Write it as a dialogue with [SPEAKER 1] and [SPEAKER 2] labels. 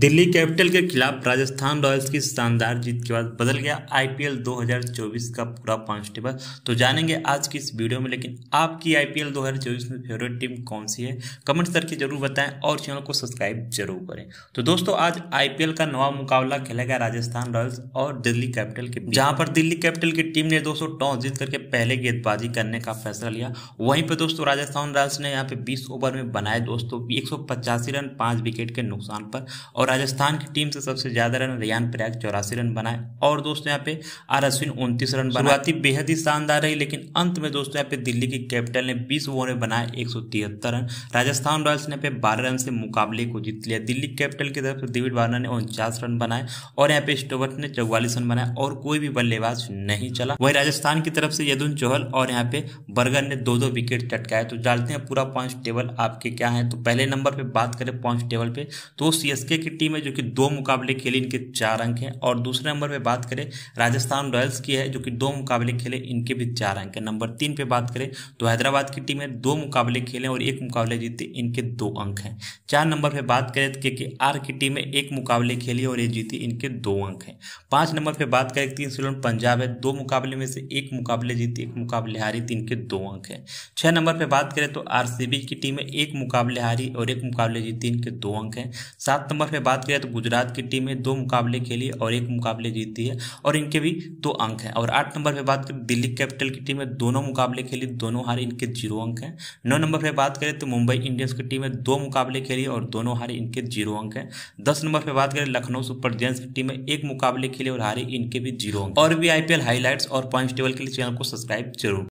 [SPEAKER 1] Delhi capital के खिलाफ Rajasthan Royals की शानदार जीत के बाद बदल गया आईपीएल 2024 का पूरा कॉन्स्टेबल तो जानेंगे आज की इस वीडियो में लेकिन आपकी आईपीएल 2024 में फेवरेट टीम कौन सी है कमेंट करके जरूर बताएं और चैनल को सब्सक्राइब जरूर करें तो दोस्तों आज आईपीएल का नवा मुकाबला खेला गया राजस्थान रॉयल्स और दिल्ली कैपिटल के जहाँ पर दिल्ली कैपिटल की टीम ने दोस्तों टॉस जीत करके पहले गेंदबाजी करने का फैसला लिया वहीं पर दोस्तों राजस्थान रॉयल्स ने यहाँ पे बीस ओवर में बनाए दोस्तों एक रन पाँच विकेट के नुकसान पर और और राजस्थान की टीम से सबसे ज्यादा रन रियान प्रयाग चौरासी रन बनाए और दोस्तों यहाँ पे आर अश्विन उनतीस रन बनाए बेहद ही शानदार रही लेकिन अंत में दोस्तों यहाँ पे दिल्ली की कैपिटल ने बीस ओवर में बनाए एक रन राजस्थान रॉयल्स ने यहाँ पे बारह रन से मुकाबले को जीत लिया दिल्ली कैपिटल की तरफ से डेविड वार्नर ने उनचास रन बनाए और यहाँ पे स्टोवर्ट ने चौवालीस रन बनाए और कोई भी बल्लेबाज नहीं चला वही राजस्थान की तरफ से यदुन चौहल और यहाँ पे बर्गर ने दो दो विकेट चटकाए तो जानते हैं पूरा पॉइंट टेबल आपके क्या है तो पहले नंबर पे बात करें पॉइंट टेबल पे तो सीएसके की टीम है जो कि दो मुकाबले खेले इनके चार अंक हैं और दूसरे नंबर पे बात करें राजस्थान रॉयल्स की है जो कि दो मुकाबले खेले इनके भी चार अंक हैं नंबर तीन पे बात करें तो हैदराबाद की टीम है दो मुकाबले खेले और एक मुकाबले जीते इनके दो अंक हैं चार नंबर पर बात करें तो के आर की टीम है एक मुकाबले खेली और ये जीती इनके दो अंक हैं पाँच नंबर पर बात करें तीन सिलोन पंजाब है दो मुकाबले में से एक मुकाबले जीती एक मुकाबले हारी तीन तो के दो अंक हैं छः नंबर पर बात करें तो आर की टीम है एक मुकाबले हारी और एक मुकाबले जीती इनके दो अंक हैं सात नंबर पर में बात करें तो गुजरात की टीम दो मुकाबले खेली और एक मुकाबले जीती है और इनके भी दो अंक हैं और आठ नंबर पर बात करें दिल्ली कैपिटल की टीम दोनों मुकाबले खेली दोनों हारे इनके जीरो अंक हैं नौ नंबर पर बात करें तो मुंबई इंडियंस की टीम दो मुकाबले खेली और दोनों हारे इनके जीरो अंक हैं दस नंबर पर बात करें लखनऊ सुपर जेंट्स की टीम एक मुकाबले खेले और हारे इनके भी जीरो अंक और भी आईपीएल हाईलाइट्स और पॉइंट्स टेबल के लिए चैनल को सब्सक्राइब जरूर